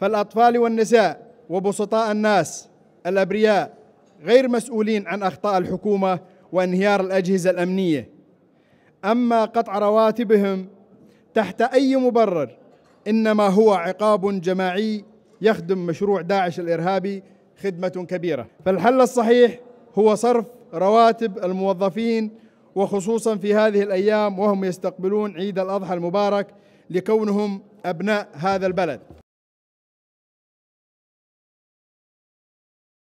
فالأطفال والنساء وبسطاء الناس الأبرياء غير مسؤولين عن أخطاء الحكومة وانهيار الأجهزة الأمنية أما قطع رواتبهم تحت أي مبرر إنما هو عقاب جماعي يخدم مشروع داعش الإرهابي خدمة كبيرة فالحل الصحيح هو صرف رواتب الموظفين وخصوصا في هذه الأيام وهم يستقبلون عيد الأضحى المبارك لكونهم أبناء هذا البلد